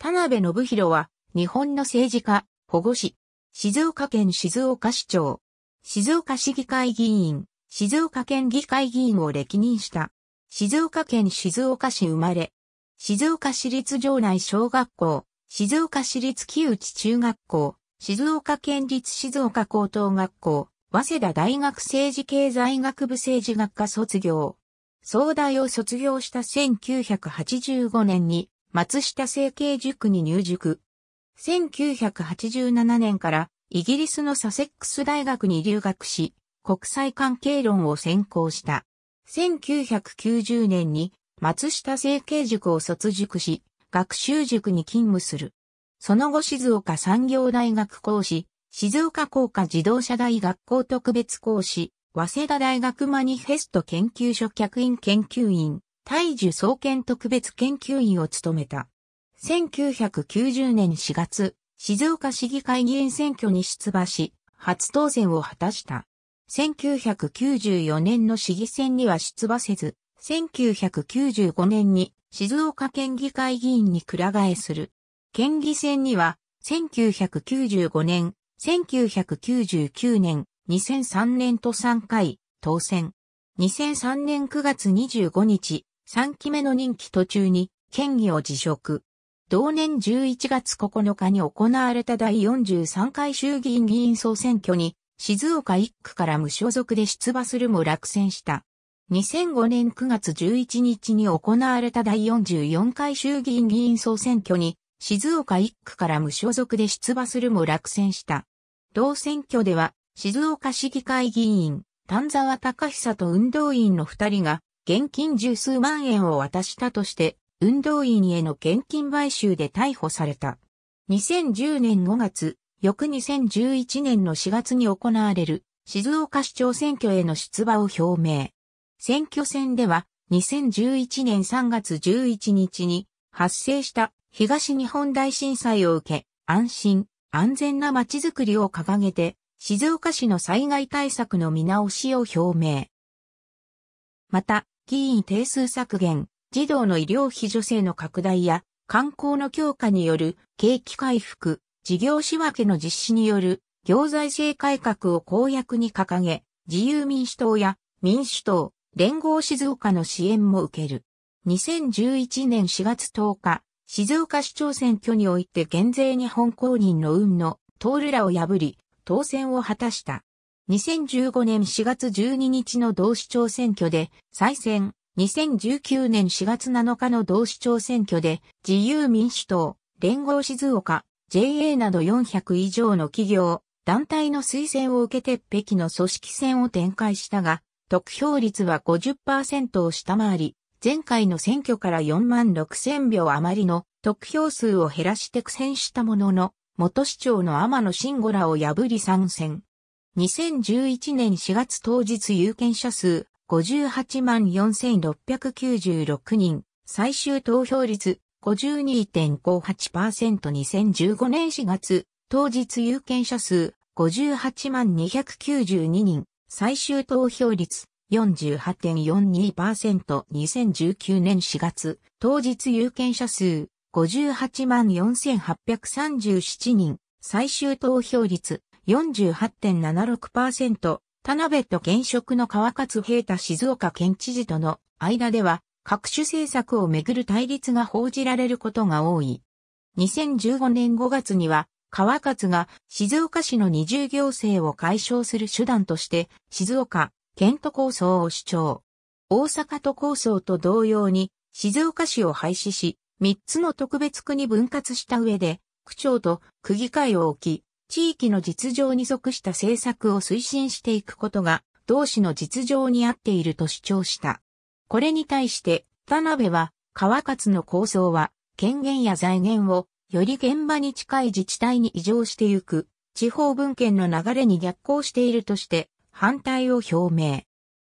田辺信弘は、日本の政治家、保護士、静岡県静岡市長、静岡市議会議員、静岡県議会議員を歴任した、静岡県静岡市生まれ、静岡市立城内小学校、静岡市立木内中学校、静岡県立静岡高等学校、早稲田大学政治経済学部政治学科卒業。総大を卒業した1985年に、松下政経塾に入塾。1987年からイギリスのサセックス大学に留学し、国際関係論を専攻した。1990年に松下政経塾を卒塾し、学習塾に勤務する。その後静岡産業大学講師、静岡工科自動車大学校特別講師、早稲田大学マニフェスト研究所客員研究員、大樹総研特別研究員を務めた。1990年4月、静岡市議会議員選挙に出馬し、初当選を果たした。1994年の市議選には出馬せず、1995年に静岡県議会議員にく替えする。県議選には、1995年、1999年、2003年と3回、当選。2003年9月25日、3期目の任期途中に県議を辞職。同年11月9日に行われた第43回衆議院議員総選挙に静岡1区から無所属で出馬するも落選した。2005年9月11日に行われた第44回衆議院議員総選挙に静岡1区から無所属で出馬するも落選した。同選挙では静岡市議会議員、丹沢隆久と運動員の2人が現金十数万円を渡したとして、運動員への現金買収で逮捕された。2010年5月、翌2011年の4月に行われる静岡市長選挙への出馬を表明。選挙戦では2011年3月11日に発生した東日本大震災を受け、安心、安全な街づくりを掲げて、静岡市の災害対策の見直しを表明。また、議員定数削減、児童の医療費助成の拡大や、観光の強化による景気回復、事業仕分けの実施による行財政改革を公約に掲げ、自由民主党や民主党、連合静岡の支援も受ける。2011年4月10日、静岡市長選挙において減税に本公認の運の通るらを破り、当選を果たした。2015年4月12日の同市長選挙で再選、2019年4月7日の同市長選挙で自由民主党、連合静岡、JA など400以上の企業、団体の推薦を受けて北の組織戦を展開したが、得票率は50%を下回り、前回の選挙から4万6000票余りの得票数を減らして苦戦したものの、元市長の天野慎吾らを破り参戦。2011年4月当日有権者数58 4696人、最終投票率 52.58%2015 年4月、当日有権者数58 292人、最終投票率 48.42%2019 年4月、当日有権者数58 4837人、最終投票率48.76%、田辺と現職の川勝平太静岡県知事との間では、各種政策をめぐる対立が報じられることが多い。2015年5月には、川勝が静岡市の二重行政を解消する手段として、静岡、県都構想を主張。大阪都構想と同様に、静岡市を廃止し、3つの特別区に分割した上で、区長と区議会を置き、地域の実情に即した政策を推進していくことが、同市の実情に合っていると主張した。これに対して、田辺は、川勝の構想は、権限や財源を、より現場に近い自治体に移譲してゆく、地方分権の流れに逆行しているとして、反対を表明。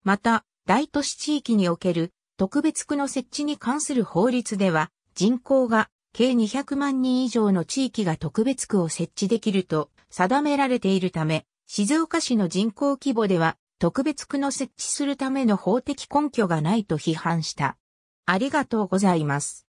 また、大都市地域における、特別区の設置に関する法律では、人口が計200万人以上の地域が特別区を設置できると定められているため、静岡市の人口規模では特別区の設置するための法的根拠がないと批判した。ありがとうございます。